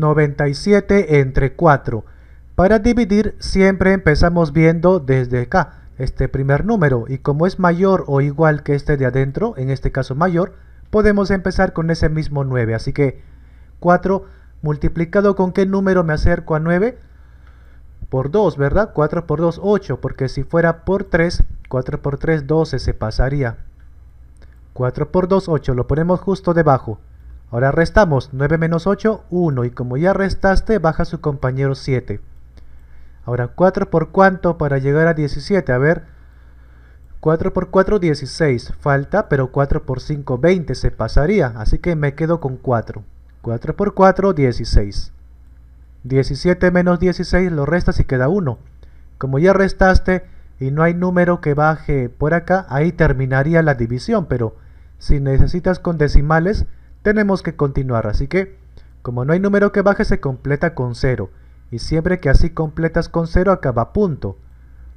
97 entre 4. Para dividir siempre empezamos viendo desde acá, este primer número, y como es mayor o igual que este de adentro, en este caso mayor, podemos empezar con ese mismo 9. Así que 4 multiplicado con qué número me acerco a 9? Por 2, ¿verdad? 4 por 2, 8, porque si fuera por 3, 4 por 3, 12 se pasaría. 4 por 2, 8, lo ponemos justo debajo. Ahora restamos 9 menos 8, 1. Y como ya restaste, baja su compañero 7. Ahora, ¿4 por cuánto para llegar a 17? A ver, 4 por 4, 16. Falta, pero 4 por 5, 20. Se pasaría, así que me quedo con 4. 4 por 4, 16. 17 menos 16 lo restas y queda 1. Como ya restaste y no hay número que baje por acá, ahí terminaría la división, pero si necesitas con decimales tenemos que continuar, así que como no hay número que baje se completa con 0 y siempre que así completas con 0 acaba punto.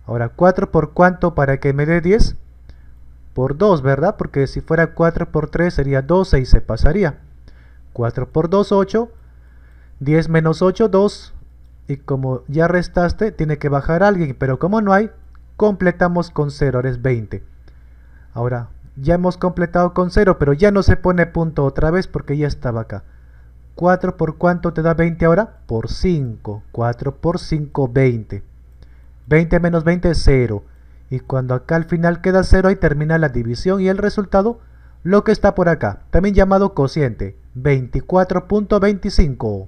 Ahora 4 por cuánto para que me dé 10? Por 2, ¿verdad? Porque si fuera 4 por 3 sería 12 y se pasaría. 4 por 2, 8. 10 menos 8, 2. Y como ya restaste, tiene que bajar alguien, pero como no hay, completamos con 0, ahora es 20. Ahora, ya hemos completado con 0, pero ya no se pone punto otra vez porque ya estaba acá. 4 por cuánto te da 20 ahora? Por 5. 4 por 5, 20. 20 menos 20 es 0. Y cuando acá al final queda 0, ahí termina la división y el resultado, lo que está por acá, también llamado cociente, 24.25.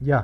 Ya.